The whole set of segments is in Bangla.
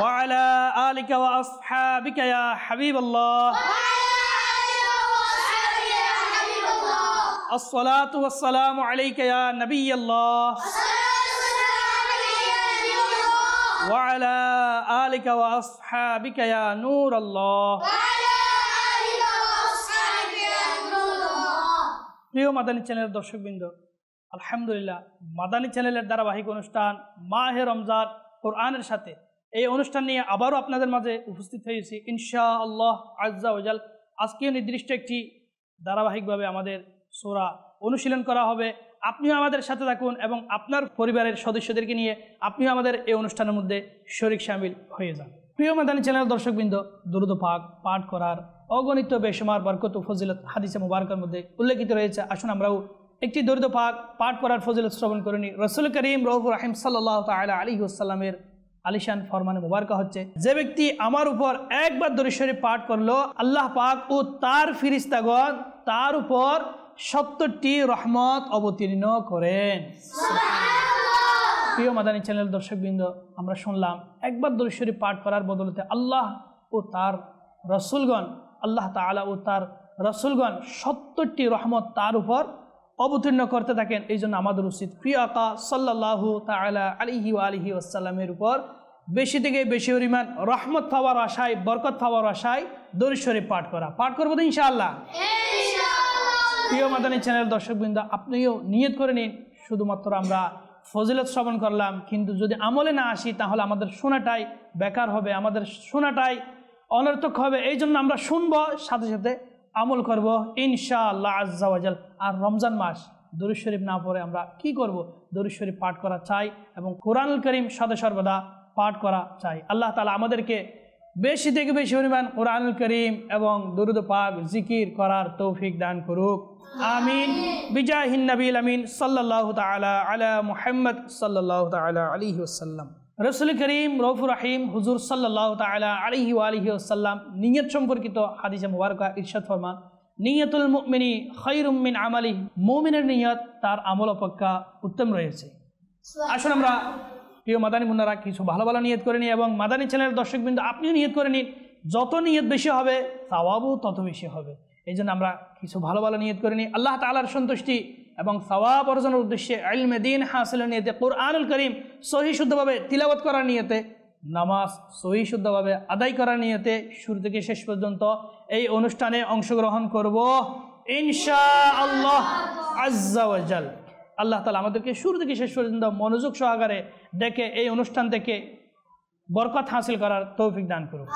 وعلى آلك وأصحابك يا حبيب الله الصلاة والسلام عليك يا نبي الله وعلى آلك وأصحابك يا نور الله প্রিয় মাদানী চ্যানেলের দর্শকবৃন্দ আলহামদুলিল্লাহ মাদানী চ্যানেলের ধারাবাহিক অনুষ্ঠান মাহে রমজান কোরআনের সাথে এই অনুষ্ঠান নিয়ে আবারও আপনাদের মাঝে উপস্থিত হয়েছি ইনশা আল্লাহ ওজাল আজকেও নির্দিষ্ট একটি ধারাবাহিকভাবে আমাদের সোরা অনুশীলন করা হবে আপনিও আমাদের সাথে থাকুন এবং আপনার পরিবারের সদস্যদেরকে নিয়ে আপনিও আমাদের এই অনুষ্ঠানের মধ্যে শরিক সামিল হয়ে যান প্রিয় মাদানী চ্যানেল দর্শকবৃন্দ দ্রুত পাক পাঠ করার অগণিত বেসমার বরকত ফজিলত হাদিসে মুবারকের মধ্যে উল্লেখিত রয়েছে আসুন আমরাও একটি দরিদ্র পাক পাঠ করার ফজিলত শ্রবণ করিনি রসুল করিম রহু রাহিম সাল্লাহ তাল আলী আসসালামের আলিশান ফরমানে মুবারকা হচ্ছে যে ব্যক্তি আমার উপর একবার দরিশ্বরে পাঠ করলো আল্লাহ পাক ও তার ফিরিস্তাগণ তার উপর সত্তরটি রহমত অবতীর্ণ করেন প্রিয় মাদানী চ্যানেল দর্শকবৃন্দ আমরা শুনলাম একবার দরিশ্বরী পাঠ করার বদলতে আল্লাহ ও তার রসুলগণ আল্লাহ তালা ও তার রসুলগণ সত্তরটি রহমত তার উপর অবতীর্ণ করতে থাকেন এই জন্য আমাদের উচিত প্রিয় আকা সাল্লাহু তালা আলিহি আলিহি আসসালামের উপর বেশি থেকে বেশি পরিমাণ রহমত থাওয়ার আশায় বরকত থাওয়ার আশায় দরিশ্বরে পাঠ করা পাঠ করবো তো ইনশাআল্লাহ প্রিয় মাদানী চ্যানেল দর্শকবৃন্দ আপনিও নিয়ত করে নিন শুধুমাত্র আমরা ফজিলত শ্রবণ করলাম কিন্তু যদি আমলে না আসি তাহলে আমাদের শোনাটাই বেকার হবে আমাদের শোনাটাই অনর্থক হবে এই জন্য আমরা শুনবো সাথে সাথে আমল করব ইনশাআল্লাহ আজ্জাওয়াজাল আর রমজান মাস দরুদ শরীফ না পড়ে আমরা কি করব দরুদ শরীফ পাঠ করা চাই এবং কোরআন করিম সদা সর্বদা পাঠ করা চাই আল্লাহ তালা আমাদেরকে বেশি থেকে বেশি পরিমাণ কোরআনুল করিম এবং দুরুদ পাক জিকির করার তৌফিক দান করুক আমিন বিজাহিন নবীল আমিন সাল্লাহ তালা আলা মুহাম্মদ সাল্লাহ তালা আলী ওসাল্লাম রসুল করিম রৌফুর রাহিম হুজুর সাল্লাহ তালা আলহি আলহি আসাল্লাম নিয়ত সম্পর্কিত হাদিসে মুবারকা ইরশাদ ফরমান নিয়তুল মুমিনী খৈরুমিন আমালি মৌমিনের নিয়ত তার আমল অপেক্ষা উত্তম রয়েছে আসুন আমরা প্রিয় মাদানী মুন্নারা কিছু ভালো ভালো নিয়ত করে নিই এবং মাদানী চ্যানেলের দর্শকবৃন্দ আপনিও নিয়ত করে নিন যত নিয়ত বেশি হবে তাওয়াবু তত বেশি হবে এই জন্য আমরা কিছু ভালো ভালো নিয়ত করে নিই আল্লাহ তালার সন্তুষ্টি এবং সওয়াব অর্জনের উদ্দেশ্যে দিন হাসিলের নিয়েতে কোরআনুল করিম সহি শুদ্ধভাবে তিলাবত করার নিয়েতে নামাজ সহি শুদ্ধভাবে আদায় করার নিয়েতে শুরু থেকে শেষ পর্যন্ত এই অনুষ্ঠানে অংশগ্রহণ করব ইনশা আল্লাহ আজ্জাওয়াজাল আল্লাহ তালা আমাদেরকে শুরু থেকে শেষ পর্যন্ত মনোযোগ সহকারে দেখে এই অনুষ্ঠান থেকে বরকত হাসিল করার তৌফিক দান করব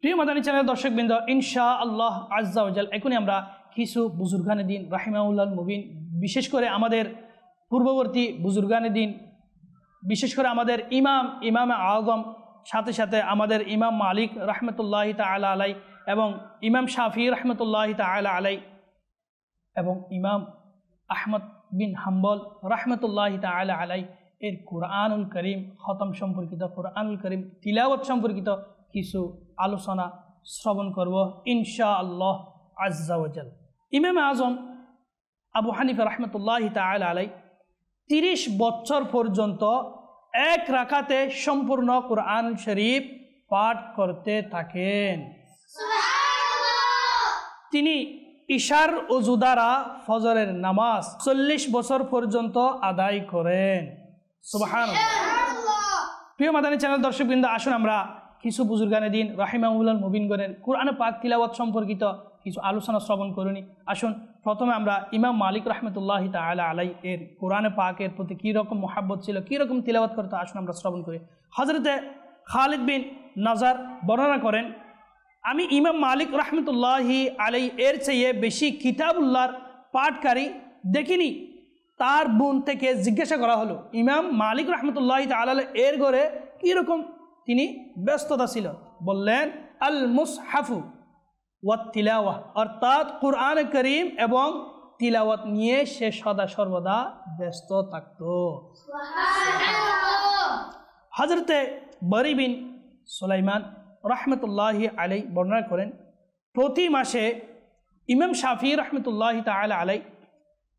প্রিয় মাদানী চ্যানেল দর্শকবৃন্দ ইনশা আল্লাহ আজ্জাওয়াজাল এখনই আমরা কিছু বুজুর্গানে দিন রাহিমাউল্লাহ মুবিন বিশেষ করে আমাদের পূর্ববর্তী বুজুর্গানে দিন বিশেষ করে আমাদের ইমাম ইমাম আগম সাথে সাথে আমাদের ইমাম মালিক রহমতুল্লাহি তালা আলাই এবং ইমাম শাফি রহমতুল্লাহি তালা আলাই এবং ইমাম আহমদ বিন হাম্বল রহমতুল্লাহি তালা আলাই এর কোরআনুল করিম খতম সম্পর্কিত কোরআনুল করিম তিলাওয়াত সম্পর্কিত কিছু আলোচনা শ্রবণ করব ইনশা আল্লাহ আজাল ইমাম আজম আবু হানিফা রহমতুল্লাহ তাল আলাই তিরিশ বছর পর্যন্ত এক রাখাতে সম্পূর্ণ কোরআন শরীফ পাঠ করতে থাকেন তিনি ইশার ও জুদারা ফজরের নামাজ চল্লিশ বছর পর্যন্ত আদায় করেন সুবাহান প্রিয় মাদানী চ্যানেল দর্শকবৃন্দ আসুন আমরা কিছু বুজুর্গানে দিন রাহিমাউল মুবিনগণের কোরআন পাক তিলাওয়াত সম্পর্কিত কিছু আলোচনা শ্রবণ করিনি আসুন প্রথমে আমরা ইমাম মালিক রহমতুল্লাহ তাহলে আলাই এর কোরআনে পাকের প্রতি কীরকম মোহাব্বত ছিল কীরকম তিলাবাত করতো আসুন আমরা শ্রবণ করি হজরতে খালিদ বিন নাজার বর্ণনা করেন আমি ইমাম মালিক রহমতুল্লাহি আলাই এর চেয়ে বেশি কিতাবুল্লাহর পাঠকারী দেখিনি তার বোন থেকে জিজ্ঞাসা করা হলো ইমাম মালিক রহমতুল্লাহ তাল এর ঘরে কীরকম তিনি ব্যস্ততা ছিল বললেন আল মুসহাফু ওয়াত তিলাওয়া অর্থাৎ কোরআনে করিম এবং তিলাওয়াত নিয়ে সে সদা সর্বদা ব্যস্ত থাকত হজরতে বরিবিন সুলাইমান রহমতুল্লাহি আলাই বর্ণনা করেন প্রতি মাসে ইমাম শাফি রহমতুল্লাহ তালা আলাই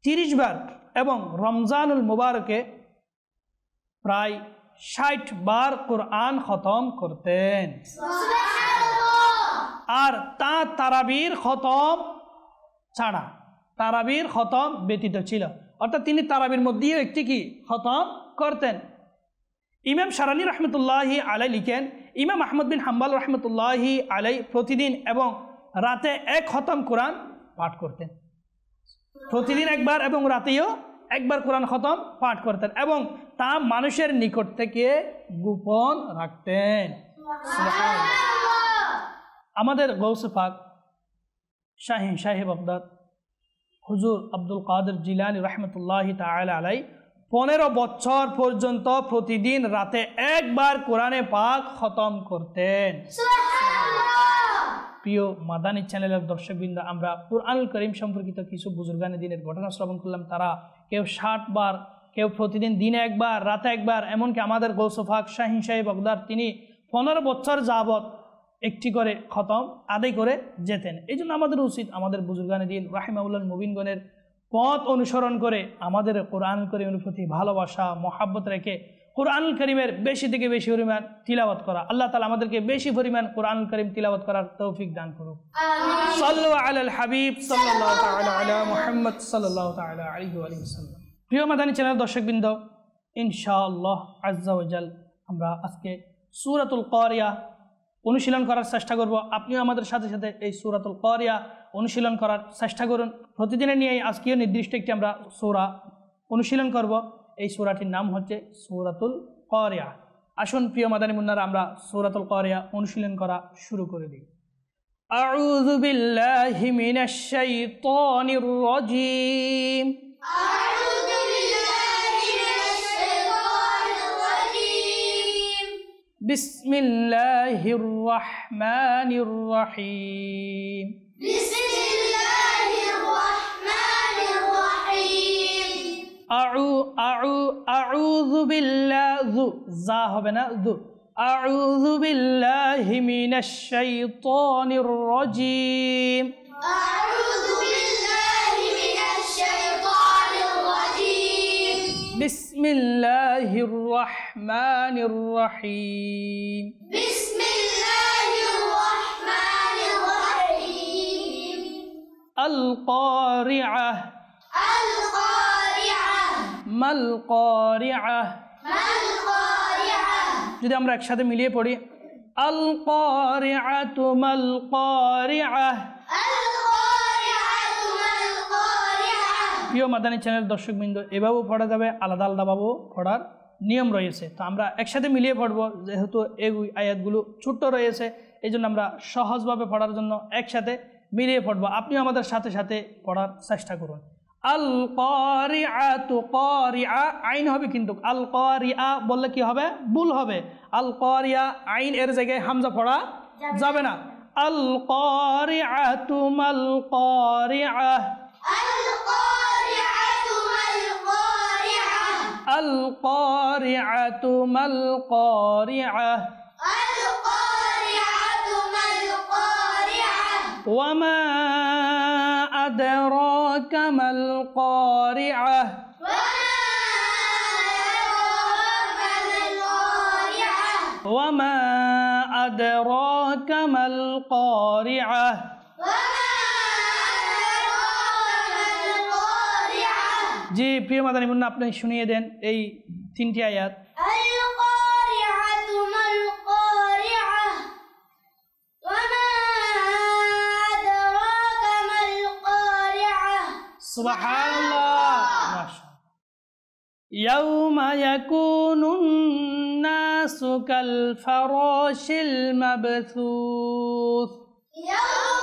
তিরিশ বার এবং রমজানুল মুবারকে প্রায় ষাট বার কোরআন খতম করতেন আর তা তারাবির খতম ছাড়া তারাবির খতম ব্যতীত ছিল অর্থাৎ তিনি তারাবির মধ্যেও একটি কি খতম করতেন ইমাম সারানি রহমতুল্লাহি আলাই লিখেন ইমাম আহমদ বিন হাম্বাল রহমতুল্লাহি আলাই প্রতিদিন এবং রাতে এক খতম কোরআন পাঠ করতেন প্রতিদিন একবার এবং রাতেও একবার কোরআন খতম পাঠ করতেন এবং তা মানুষের নিকট থেকে গোপন রাখতেন আমাদের গৌসফাক শাহিন সাহেব আবদাদ হুজুর আব্দুল কাদের জিলানি রহমতুল্লাহ তালা আলাই পনেরো বছর পর্যন্ত প্রতিদিন রাতে একবার কোরআনে পাক খতম করতেন প্রিয় মাদানী চ্যানেলের দর্শকবৃন্দ আমরা কোরআনুল করিম সম্পর্কিত কিছু বুজুর্গানি দিনের ঘটনা শ্রবণ করলাম তারা কেউ ষাট বার কেউ প্রতিদিন দিনে একবার রাতে একবার এমনকি আমাদের গৌসফাক শাহিন সাহেব আকদার তিনি পনেরো বছর যাবত একটি করে খতম আদায় করে যেতেন এই জন্য আমাদের উচিত আমাদের বুজুর্গানে দিন রাহিমাউল্লাহ মুবিনগণের পথ অনুসরণ করে আমাদের কোরআন করিমের প্রতি ভালোবাসা মহাব্বত রেখে কোরআন করিমের বেশি থেকে বেশি পরিমাণ তিলাবত করা আল্লাহ তালা আমাদেরকে বেশি পরিমাণ কোরআন করিম তিলাবত করার তৌফিক দান করুক হাবিব প্রিয় মাদানী চ্যানেল দর্শকবৃন্দ ইনশাআল্লাহ আজাল আমরা আজকে সুরাতুল করিয়া অনুশীলন করার চেষ্টা করব আপনিও আমাদের সাথে সাথে এই সুরাতুল করিয়া অনুশীলন করার চেষ্টা করুন প্রতিদিনে নিয়ে আজকেও নির্দিষ্ট একটি আমরা সুরা অনুশীলন করব এই সুরাটির নাম হচ্ছে সৌরাতুল করিয়া আসুন প্রিয় মাদানী মুন্নার আমরা সৌরাতুল করিয়া অনুশীলন করা শুরু করে দিই أعوذ بالله من الشيطان الرجيم أعوذ بالله من الشيطان الرجيم بسم الله الله الرحمن الرحيم بسم الله الرحمن الرحيم أعو أعو أعوذ بالله ذو زا হবে أعوذ بالله من الشيطان الرجيم أعوذ بسم الله الرحمن الرحيم بسم الله الرحمن الرحيم القارعة القارعة ما القارعة ما القارعة যদি আমরা একসাথে মিলিয়ে পড়ি القارعة ما القارعة প্রিয় মাদানী চ্যানেল দর্শকবৃন্দ এভাবেও পড়া যাবে আলাদা আলাদাভাবেও পড়ার নিয়ম রয়েছে তো আমরা একসাথে মিলিয়ে পড়বো যেহেতু এই আয়াতগুলো ছোট্ট রয়েছে এই জন্য আমরা সহজভাবে পড়ার জন্য একসাথে মিলিয়ে পড়বো আপনি আমাদের সাথে সাথে পড়ার চেষ্টা করুন আল তু করিয়া আইন হবে কিন্তু আল করিয়া বললে কি হবে ভুল হবে আল করিয়া আইন এর জায়গায় হামজা পড়া যাবে না আল করিয়া তুমাল আ القارعة ما القارعة القارعة ما القارعة وما أدراك ما القارعة وما أدراك ما القارعة وما أدراك ما القارعة জি প্রিয় মাদানি মুন্না আপনি শুনিয়ে দেন এই তিনটি আয়াত يوم يكون الناس كالفراش المبثوث يوم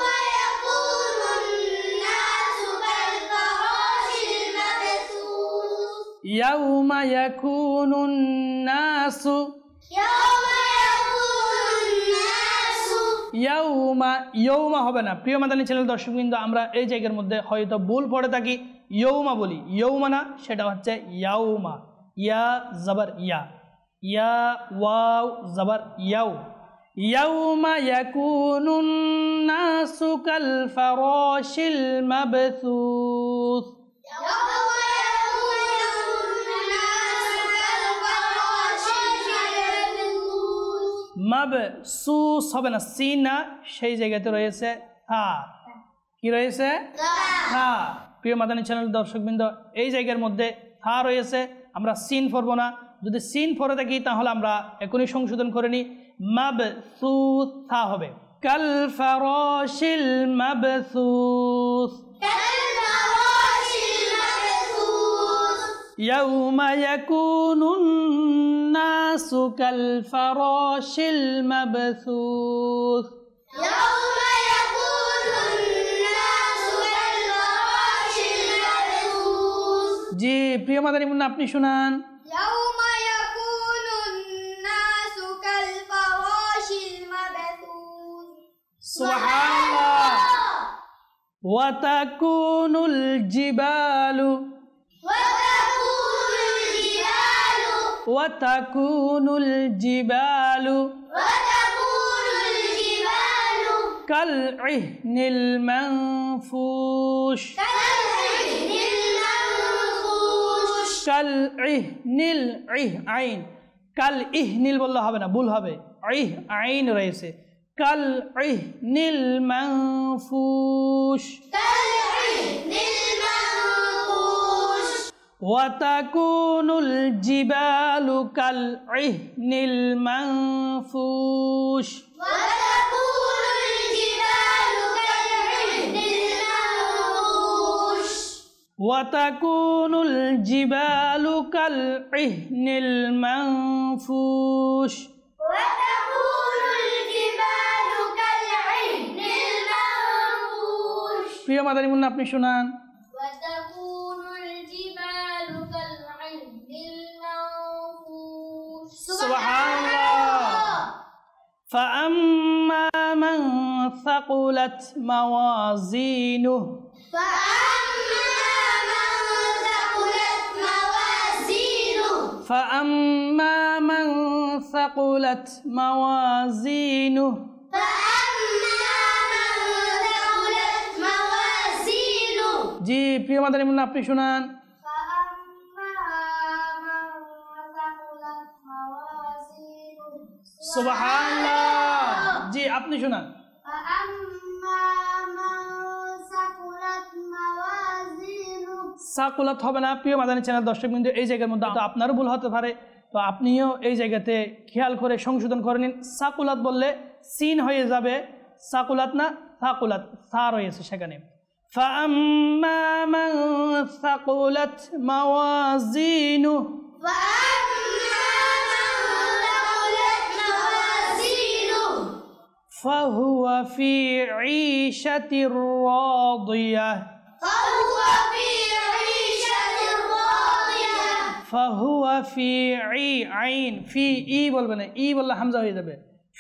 يوم يكون الناس يوم ইয়ৌমা হবে না প্রিয় মাদানী ছেলের দর্শক কিন্তু আমরা এই জায়গার মধ্যে হয়তো ভুল পড়ে থাকি ইয়ৌমা বলি ইয়ৌমা না সেটা হচ্ছে ইয়াউমা ইয়া জবর ইয়া ইয়া ওয়াও জবর ইয়াউ يوم يكون الناس كالفراش المبثوث মাব সুস হবে না সি না সেই জায়গাতে রয়েছে হা কি রয়েছে হা প্রিয় মাদানী চ্যানেল দর্শকবৃন্দ এই জায়গার মধ্যে হা রয়েছে আমরা সিন ফরবো না যদি সিন ফরে থাকি তাহলে আমরা এখনই সংশোধন করে নিই মাব সু থা হবে কাল ফারশিল মাব সুস ইয়াউমা ইয়াকুনুন الناس كالفراش المبثوث يوم يكون الناس كالفراش المبثوث জি প্রিয় মাদারী মুন্না আপনি শুনান يوم يكون الناس كالفراش المبثوث سبحان الله وتكون الجبال وتكون الجبال وتكون الجبال كالعهن المنفوش كالعهن المنفوش كالعهن العين كالعهن ইহনিল বললে হবে না ভুল হবে ইহ আইন রয়েছে কাল وتكون الجبال كالعهن المنفوش وتكون الجبال كالعهن المنفوش وتكون الجبال كالعهن المنفوش وتكون الجبال كالعهن المنفوش প্রিয় মাদারিমুন্না আপনি শুনান سبحان الله فأما من ثقلت موازينه فأما من ثقلت موازينه فأما من ثقلت موازينه জি প্রিয় মাদারিমুল্লা আপনি শুনান জি আপনি শোনান সাকুলাত হবে না প্রিয় মাদানি চ্যানেল দর্শক কিন্তু এই জায়গার মধ্যে আপনারও ভুল হতে পারে তো আপনিও এই জায়গাতে খেয়াল করে সংশোধন করে নিন সাকুলাত বললে সিন হয়ে যাবে সাকুলাত না সাকুলাত সা রয়েছে সেখানে فأما من ثقلت موازينه فأما فهو في عيشة راضية فهو في عيشة راضية فهو في عي عين في اي بول بنا اي بول حمزة هي دبي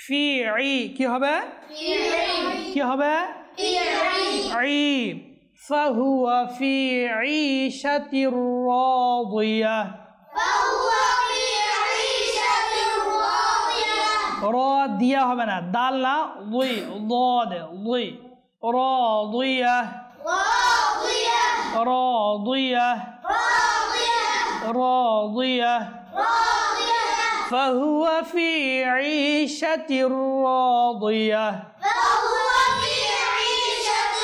في عي كي هبا في عي كي هبا في عي عي فهو في عيشة راضية র দিয়া হবে না দাল না লুই ল را লুই র দুইয়া র দুইয়া র দুইয়া فهو في عيشة راضية فهو في عيشة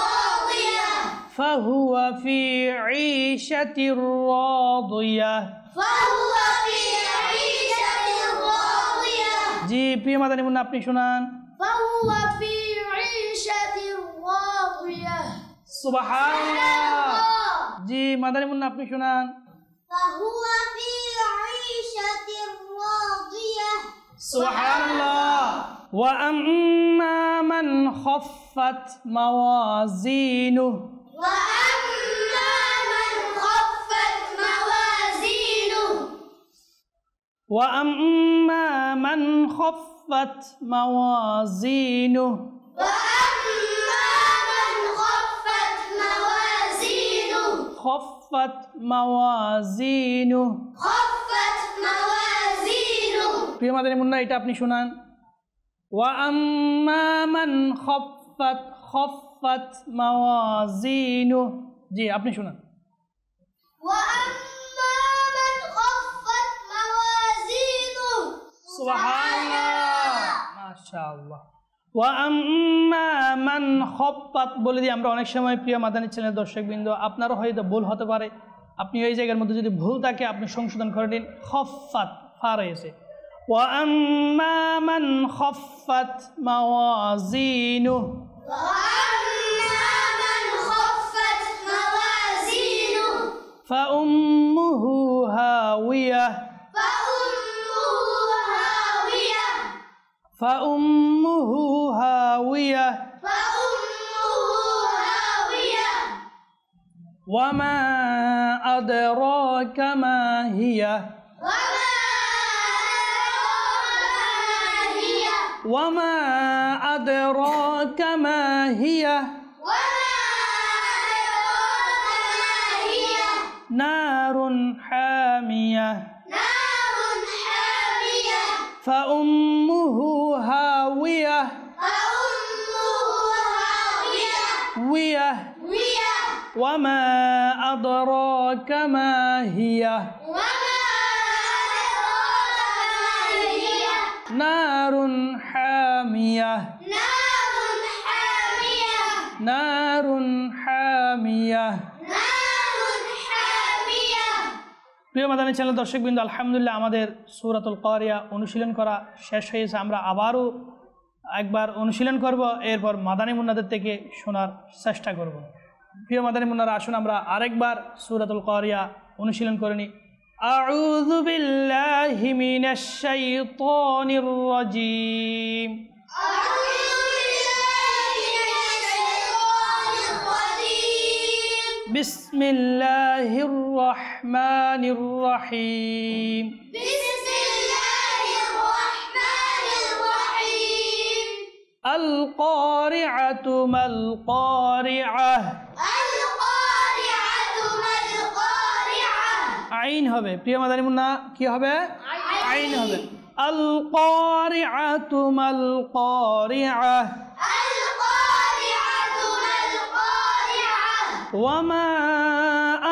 راضية فهو في عيشة راضية فهو في জি প্রিয় মাদানী মুন্না আপনি শুনান সুবহানাল্লাহ জি মাদানী মুন্না আপনি শুনান সুবহানাল্লাহ ওয়া আম্মা মান খাফফাত মাওয়াজিনুহু وأما من خفت موازينه وأما من خفت موازينه خفت موازينه خفت موازينه প্রিয় মাদানী মুন্না এটা আপনি শুনান وأما من خفت خفت موازينه জি আপনি শুনান وأما মাশাআল্লাহ মান খপ্পাত বলে দিই আমরা অনেক সময় প্রিয় মাদানী চ্যানেল দর্শকবৃন্দ আপনারও হয়তো ভুল হতে পারে আপনি ওই জায়গার মধ্যে যদি ভুল থাকে আপনি সংশোধন করে নিন খফাত ফা রয়েছে মান খফাত মাওয়াজিনু فأمه هاوية فأمه هاوية فأمه هاوية وما أدراك ما هي وما أدراك ما هي وما أدراك ما هي نار حامية وما أدراك ما هي نار حامية نار حامية نار حامية প্রিয় মাদানী চ্যানেল দর্শকবৃন্দ আলহামদুলিল্লাহ আমাদের সুরাতুল করিয়া অনুশীলন করা শেষ হয়েছে আমরা আবারও একবার অনুশীলন করব এরপর মাদানী মুন্নাদের থেকে শোনার চেষ্টা করব প্রিয় মাদানী মুন্নারা আসুন আমরা আরেকবার সুরাতুল করিয়া অনুশীলন করে নিই أعوذ بالله من الشيطان الرجيم بسم الله الرحمن الرحيم بسم الله الرحمن الرحيم القارعة ما القارعة আইন হবে প্রিয় মাদানি মুন্না কি হবে আইন হবে আল ক্বারিআতু ক্বারিআতু মাল ক্বারিআহ আল মাল ক্বারিআহ ওয়া মা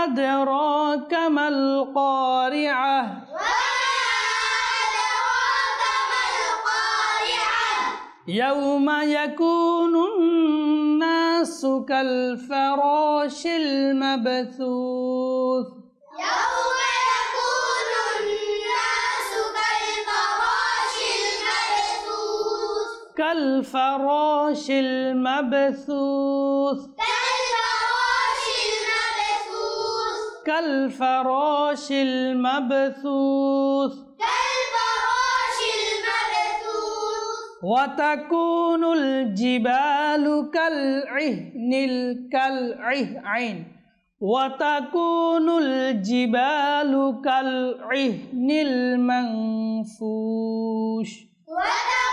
আদরাকা মাল ক্বারিআহ يوم يكون الناس كالفراش المبثوث كالفراش المبثوث كالفراش المبثوث كالفراش المبثوث كالفراش المبثوث وتكون الجبال كالعهن الكالعهن وتكون الجبال كالعهن المنفوش وتكون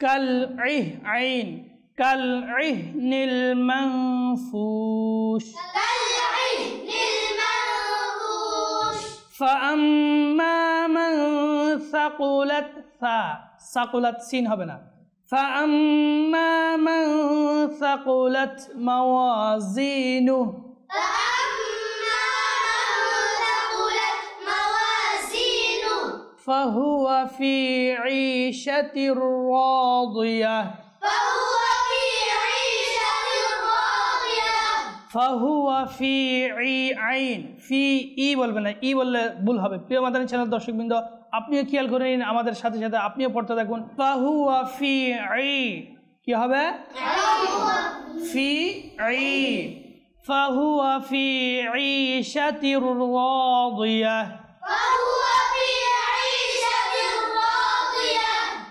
كالعهن كالعهن المنفوش كالعهن المنفوش فأما من ثقلت ثا ثقلت سين هبنا فأما من ثقلت موازينه فأما فهو في عيشة راضية فهو في عيشة راضية فهو في عي عين في ই বলবেন না ই বললে ভুল হবে প্রিয় মাদানী চ্যানেল দর্শকবৃন্দ আপনিও খেয়াল করে নিন আমাদের সাথে সাথে আপনিও পড়তে থাকুন ফাহুয়া ফি আই কি হবে ফি আই ফাহুয়া ফি عيشة راضية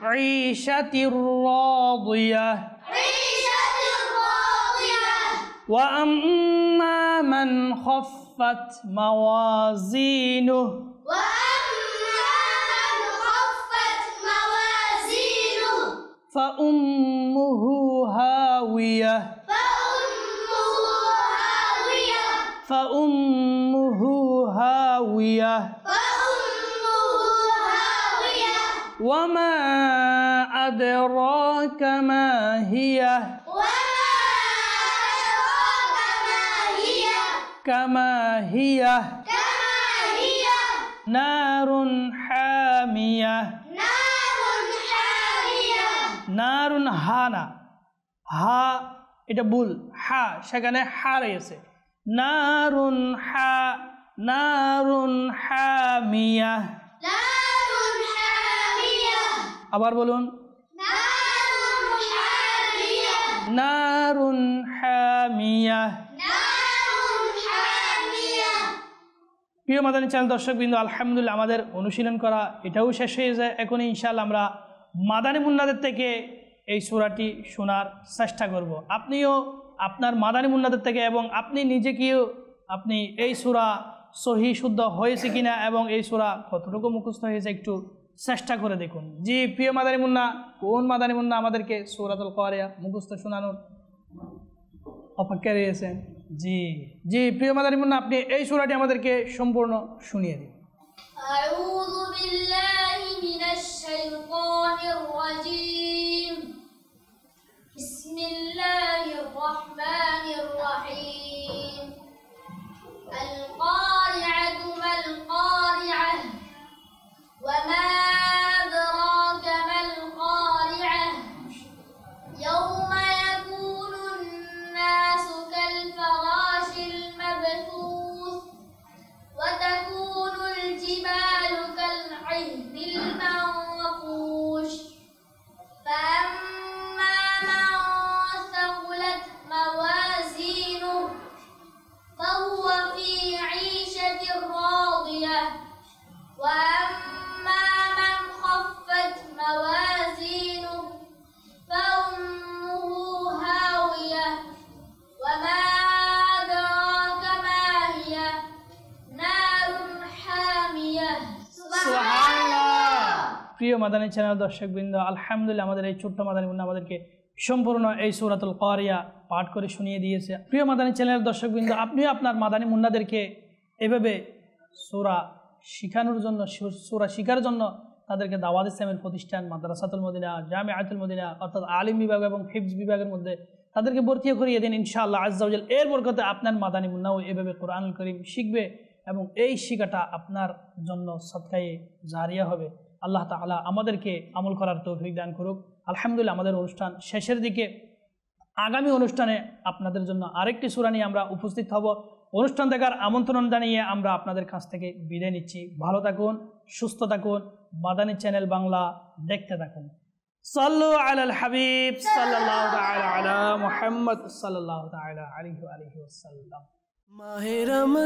العيشة الراضية عيشة الراضية وأما من خفت موازينه فأمه هاوية فأمه هاوية فأمه هاوية وما أدراك ما هي وما أدراك ما هي كما هي كما هي نار حامية نار حامية نار هانا ها এটা ভুল হা সেখানে হা রয়েছে নারুন হা নারুন হামিয়া আবার বলুন নারুন প্রিয় মাদানী চ্যানেল বিন্দু আলহামদুল্লাহ আমাদের অনুশীলন করা এটাও শেষ হয়ে যায় এখন ইনশাল আমরা মাদানী মুন্নাদের থেকে এই সুরাটি শোনার চেষ্টা করব। আপনিও আপনার মাদানী মুন্নাদের থেকে এবং আপনি নিজেকেও আপনি এই সুরা সহি শুদ্ধ হয়েছে কিনা এবং এই সুরা কতটুকু মুখস্থ হয়েছে একটু চেষ্টা করে দেখুন জি প্রিয় মাদানী মুন্না কোন মাদানী মুন্না আমাদেরকে সৌরাতল কোয়ারিয়া মুখস্থ শোনানোর অপেক্ষা রয়েছেন জি জি প্রিয় মাদানী মুন্না আপনি এই সুরাটি আমাদেরকে সম্পূর্ণ শুনিয়ে দিন أعوذ بالله من الشيطان الرجيم بسم الله الرحمن الرحيم القارعة ما القارعة 我们。মাদানী চ্যানেল দর্শকবৃন্দ আলহামদুলিল্লাহ আমাদের এই ছোট্ট মাদানী বন্ধু আমাদেরকে সম্পূর্ণ এই সৌরাতুল কারিয়া পাঠ করে শুনিয়ে দিয়েছে প্রিয় মাদানী চ্যানেলের দর্শকবৃন্দ আপনিও আপনার মাদানী মুন্নাদেরকে এভাবে সোরা শিখানোর জন্য সোরা শিখার জন্য তাদেরকে দাওয়াত ইসলামের প্রতিষ্ঠান মাদ্রাসাতুল মদিনা জামে আতুল মদিনা অর্থাৎ আলিম বিভাগ এবং হিফজ বিভাগের মধ্যে তাদেরকে ভর্তি করিয়ে দিন ইনশাআল্লাহ আজাউজাল এর বরকতে আপনার মাদানী মুন্নাও এভাবে কোরআনুল করিম শিখবে এবং এই শিখাটা আপনার জন্য সৎকায়ে জারিয়া হবে আল্লাহ তালা আমাদেরকে আমল করার তৌফিক দান করুক আলহামদুলিল্লাহ আমাদের অনুষ্ঠান শেষের দিকে আগামী অনুষ্ঠানে আপনাদের জন্য আরেকটি সুরা নিয়ে আমরা উপস্থিত হব অনুষ্ঠান দেখার আমন্ত্রণ জানিয়ে আমরা আপনাদের কাছ থেকে বিদায় নিচ্ছি ভালো থাকুন সুস্থ থাকুন মাদানী চ্যানেল বাংলা দেখতে থাকুন সাল্লু আল হাবিব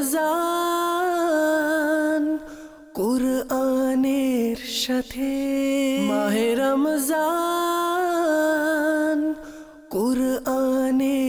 সাল্লাহ সাল্লাহ कुर् आने महेरमजान कुर आने